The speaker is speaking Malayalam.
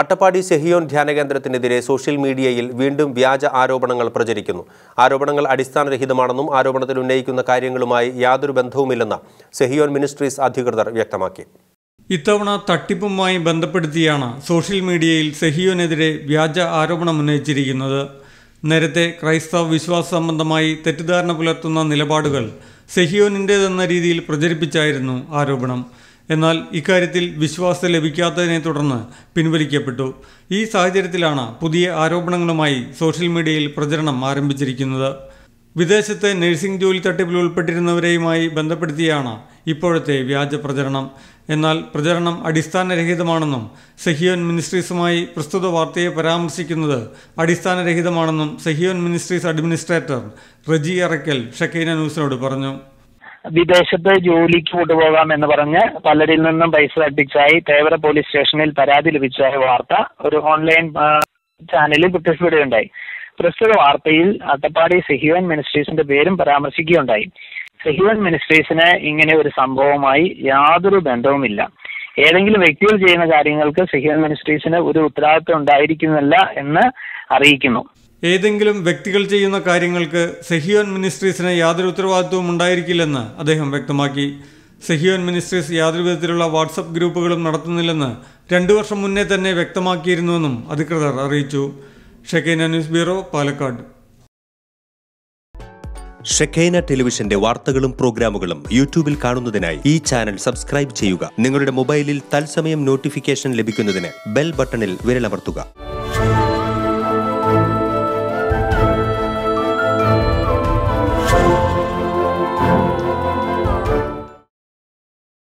അട്ടപ്പാടി സെഹിയോൻ ധ്യാനകേന്ദ്രത്തിനെതിരെ സോഷ്യൽ മീഡിയയിൽ വീണ്ടും വ്യാജ ആരോപണങ്ങൾ പ്രചരിക്കുന്നു ആരോപണങ്ങൾ അടിസ്ഥാനരഹിതമാണെന്നും ആരോപണത്തിൽ ഉന്നയിക്കുന്ന കാര്യങ്ങളുമായി യാതൊരു ബന്ധവുമില്ലെന്ന് സെഹിയോൻ മിനിസ്ട്രീസ് അധികൃതർ വ്യക്തമാക്കി ഇത്തവണ തട്ടിപ്പുമായി ബന്ധപ്പെടുത്തിയാണ് സോഷ്യൽ മീഡിയയിൽ സെഹിയോനെതിരെ വ്യാജ ആരോപണം ഉന്നയിച്ചിരിക്കുന്നത് നേരത്തെ ക്രൈസ്തവ വിശ്വാസ സംബന്ധമായി തെറ്റിദ്ധാരണ പുലർത്തുന്ന നിലപാടുകൾ സെഹിയോനിൻ്റേതെന്ന രീതിയിൽ പ്രചരിപ്പിച്ചായിരുന്നു ആരോപണം എന്നാൽ ഇക്കാര്യത്തിൽ വിശ്വാസ ലഭിക്കാത്തതിനെ തുടർന്ന് പിൻവലിക്കപ്പെട്ടു ഈ സാഹചര്യത്തിലാണ് പുതിയ ആരോപണങ്ങളുമായി സോഷ്യൽ മീഡിയയിൽ പ്രചരണം ആരംഭിച്ചിരിക്കുന്നത് വിദേശത്തെ നഴ്സിംഗ് ജോലി തട്ടിപ്പിൽ ഉൾപ്പെട്ടിരുന്നവരെയുമായി ബന്ധപ്പെടുത്തിയാണ് ഇപ്പോഴത്തെ വ്യാജ പ്രചരണം എന്നാൽ പ്രചരണം അടിസ്ഥാനരഹിതമാണെന്നും സെഹിയോൻ മിനിസ്ട്രീസുമായി പ്രസ്തുത വാർത്തയെ പരാമർശിക്കുന്നത് അടിസ്ഥാനരഹിതമാണെന്നും Sehion Ministries administrator Reji Arakkal Shekinah ന്യൂസിനോട് പറഞ്ഞു വിദേശത്ത് ജോലിക്ക് കൊണ്ടുപോകാം എന്ന് പറഞ്ഞ് പലരിൽ നിന്നും പൈസ തട്ടിച്ചായി തേവര പോലീസ് സ്റ്റേഷനിൽ പരാതി ലഭിച്ചായ വാർത്ത ഒരു ഓൺലൈൻ ചാനലിൽ പ്രത്യക്ഷപ്പെടുകയുണ്ടായി പ്രസ്തുത വാർത്തയിൽ അട്ടപ്പാടി സെഹ്യോൻ മിനിസ്ട്രീസിന്റെ പേരും പരാമർശിക്കുകയുണ്ടായി സെഹ്യോൻ മിനിസ്ട്രീസിന് ഇങ്ങനെ ഒരു സംഭവവുമായി യാതൊരു ബന്ധവുമില്ല ഏതെങ്കിലും വ്യക്തികൾ ചെയ്യുന്ന കാര്യങ്ങൾക്ക് സെഹ്യോൻ മിനിസ്ട്രീസിന് ഒരു ഉത്തരവാദിത്വം ഉണ്ടായിരിക്കുന്നില്ല എന്ന് അറിയിക്കുന്നു ഏതെങ്കിലും വ്യക്തികൾ ചെയ്യുന്ന കാര്യങ്ങൾക്ക് സെഹിയോൻ മിനിസ്ട്രീസിന് യാതൊരു ഉത്തരവാദിത്വവും ഉണ്ടായിരിക്കില്ലെന്ന് അദ്ദേഹം വ്യക്തമാക്കി സെഹിയോൻ മിനിസ്ട്രീസ് യാതൊരു വിധത്തിലുള്ള വാട്സപ്പ് ഗ്രൂപ്പുകളും നടത്തുന്നില്ലെന്ന് രണ്ടു വർഷം മുന്നേ തന്നെ വ്യക്തമാക്കിയിരുന്നുവെന്നും അധികൃതർ അറിയിച്ചു Shekinah news bureau Palakkad Shekinah ടെലിവിഷന്റെ വാർത്തകളും പ്രോഗ്രാമുകളും യൂട്യൂബിൽ കാണുന്നതിനായി ഈ ചാനൽ സബ്സ്ക്രൈബ് ചെയ്യുക നിങ്ങളുടെ മൊബൈലിൽ തത്സമയം നോട്ടിഫിക്കേഷൻ ലഭിക്കുന്നതിന് ബെൽ ബട്ടണിൽ വിരലമർത്തുക